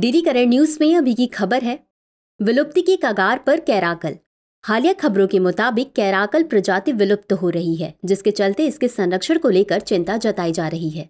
daily current news में अभी की खबर है विलुप्ति की कगार पर कैराकल हालिया खबरों के मुताबिक कैराकल प्रजाति विलुप्त हो रही है जिसके चलते इसके संरक्षण को लेकर चिंता जताई जा रही है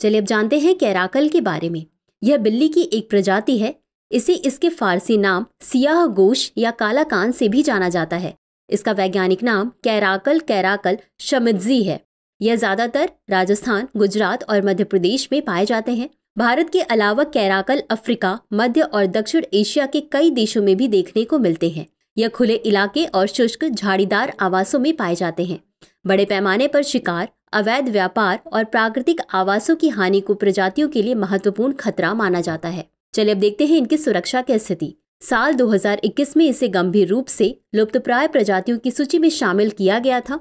चलिए अब जानते हैं कैराकल के बारे में यह बिल्ली की एक प्रजाति है इसे इसके फारसी नाम सियाह गोश या काला कान से भी जाना जाता है इसका वैज्ञानिक नाम कैराकल कैराकल शमिजी है यह ज़्यादातर राजस्थान गुजरात और मध्य प्रदेश में पाए जाते हैं भारत के अलावा कैराकल अफ्रीका मध्य और दक्षिण एशिया के कई देशों में भी देखने को मिलते हैं यह खुले इलाके और शुष्क झाड़ीदार आवासों में पाए जाते हैं बड़े पैमाने पर शिकार अवैध व्यापार और प्राकृतिक आवासों की हानि को प्रजातियों के लिए महत्वपूर्ण खतरा माना जाता है चलिए अब देखते हैं इनकी सुरक्षा की स्थिति साल 2021 में इसे गंभीर रूप से लुप्तप्राय प्रजातियों की सूची में शामिल किया गया था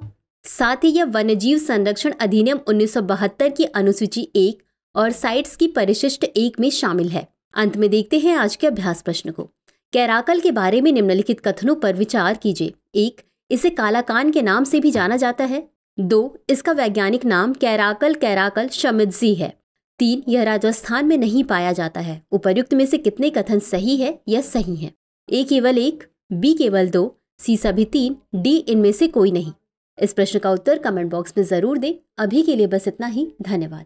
साथ ही यह वन्यजीव संरक्षण अधिनियम उन्नीस की अनुसूची एक और साइट्स की परिशिष्ट एक में शामिल है अंत में देखते हैं आज के अभ्यास प्रश्न को कैराकल के बारे में निम्नलिखित कथनों पर विचार कीजिए एक इसे कालाकान के नाम से भी जाना जाता है दो इसका वैज्ञानिक नाम कैराकल कैराकल शमिदजी है तीन यह राजस्थान में नहीं पाया जाता है उपर्युक्त में से कितने कथन सही है या सही है ए केवल एक बी केवल दो सी सभी तीन डी इनमें से कोई नहीं इस प्रश्न का उत्तर कमेंट बॉक्स में जरूर दें अभी के लिए बस इतना ही धन्यवाद